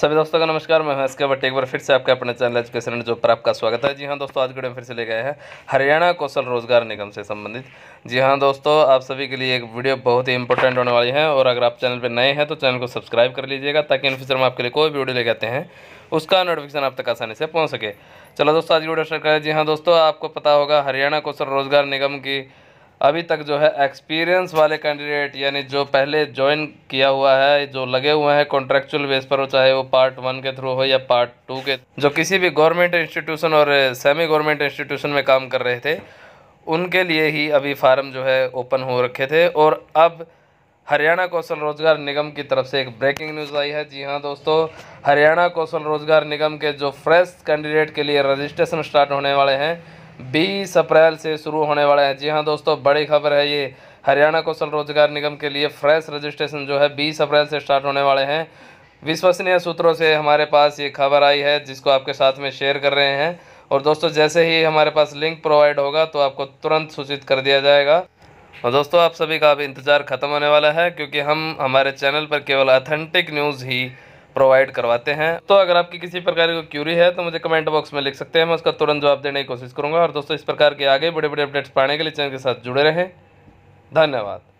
सभी दोस्तों का नमस्कार मैं हंस के बट एक बार फिर से आपके अपने चैनल एजुकेशन जॉब पर आपका स्वागत है जी हाँ दोस्तों आज वीडियो में फिर से ले गए हैं हरियाणा कौशल रोजगार निगम से संबंधित जी हाँ दोस्तों आप सभी के लिए एक वीडियो बहुत ही इंपॉर्टेंट होने वाली है और अगर आप चैनल पर नए हैं तो चैनल को सब्सक्राइब कर लीजिएगा ताकि इन फ्यूचर में आपके लिए कोई भी वीडियो ले जाते हैं उसका नोटिफिकेशन आप तक आसानी से पहुँच सके चलो दोस्तों आज की वीडियो शेयर करें जी हाँ दोस्तों आपको पता होगा हरियाणा कौशल रोजगार निगम की अभी तक जो है एक्सपीरियंस वाले कैंडिडेट यानी जो पहले ज्वाइन किया हुआ है जो लगे हुए हैं कॉन्ट्रेक्चुअल बेस पर हो चाहे वो पार्ट वन के थ्रू हो या पार्ट टू के जो किसी भी गवर्नमेंट इंस्टीट्यूशन और सेमी गवर्नमेंट इंस्टीट्यूशन में काम कर रहे थे उनके लिए ही अभी फार्म जो है ओपन हो रखे थे और अब हरियाणा कौशल रोजगार निगम की तरफ से एक ब्रेकिंग न्यूज़ आई है जी हाँ दोस्तों हरियाणा कौशल रोजगार निगम के जो फ्रेश कैंडिडेट के लिए रजिस्ट्रेशन स्टार्ट होने वाले हैं बीस अप्रैल से शुरू होने वाला है जी हाँ दोस्तों बड़ी खबर है ये हरियाणा कौशल रोजगार निगम के लिए फ्रेश रजिस्ट्रेशन जो है बीस अप्रैल से स्टार्ट होने वाले हैं विश्वसनीय सूत्रों से हमारे पास ये खबर आई है जिसको आपके साथ में शेयर कर रहे हैं और दोस्तों जैसे ही हमारे पास लिंक प्रोवाइड होगा तो आपको तुरंत सूचित कर दिया जाएगा और दोस्तों आप सभी का अब इंतज़ार ख़त्म होने वाला है क्योंकि हम हमारे चैनल पर केवल अथेंटिक न्यूज़ ही प्रोवाइड करवाते हैं तो अगर आपकी किसी प्रकार की क्यूरी है तो मुझे कमेंट बॉक्स में लिख सकते हैं मैं उसका तुरंत जवाब देने की कोशिश करूँगा और दोस्तों इस प्रकार के आगे बड़े बड़े अपडेट्स पाने के लिए चैनल के साथ जुड़े रहें धन्यवाद